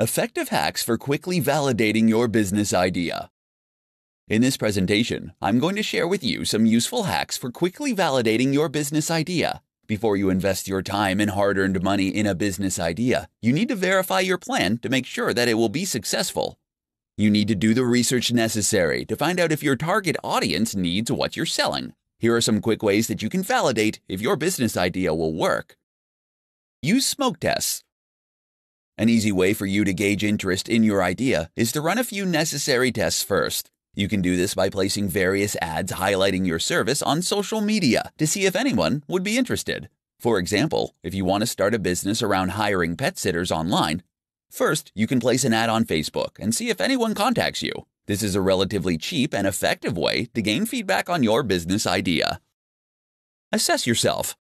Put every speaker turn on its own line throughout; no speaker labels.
Effective hacks for quickly validating your business idea. In this presentation, I'm going to share with you some useful hacks for quickly validating your business idea. Before you invest your time and hard earned money in a business idea, you need to verify your plan to make sure that it will be successful. You need to do the research necessary to find out if your target audience needs what you're selling. Here are some quick ways that you can validate if your business idea will work. Use smoke tests. An easy way for you to gauge interest in your idea is to run a few necessary tests first. You can do this by placing various ads highlighting your service on social media to see if anyone would be interested. For example, if you want to start a business around hiring pet sitters online, first you can place an ad on Facebook and see if anyone contacts you. This is a relatively cheap and effective way to gain feedback on your business idea. Assess yourself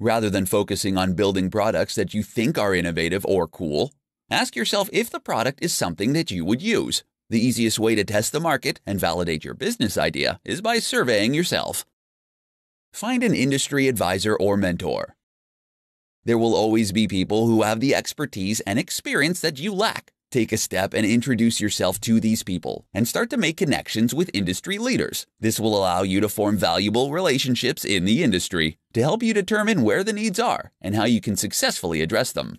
rather than focusing on building products that you think are innovative or cool, ask yourself if the product is something that you would use. The easiest way to test the market and validate your business idea is by surveying yourself. Find an industry advisor or mentor. There will always be people who have the expertise and experience that you lack, Take a step and introduce yourself to these people and start to make connections with industry leaders. This will allow you to form valuable relationships in the industry to help you determine where the needs are and how you can successfully address them.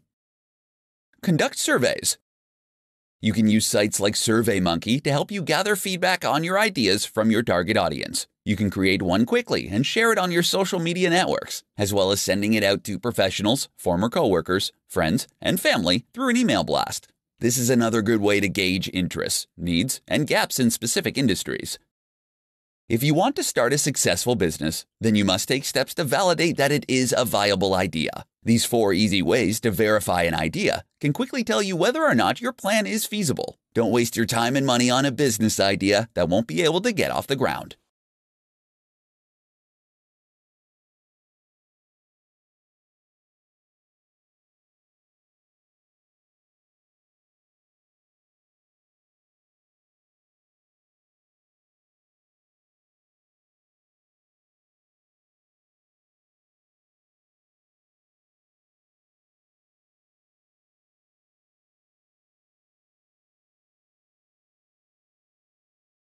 Conduct surveys. You can use sites like SurveyMonkey to help you gather feedback on your ideas from your target audience. You can create one quickly and share it on your social media networks, as well as sending it out to professionals, former coworkers, friends, and family through an email blast. This is another good way to gauge interests, needs, and gaps in specific industries. If you want to start a successful business, then you must take steps to validate that it is a viable idea. These four easy ways to verify an idea can quickly tell you whether or not your plan is feasible. Don't waste your time and money on a business idea that won't be able to get off the ground.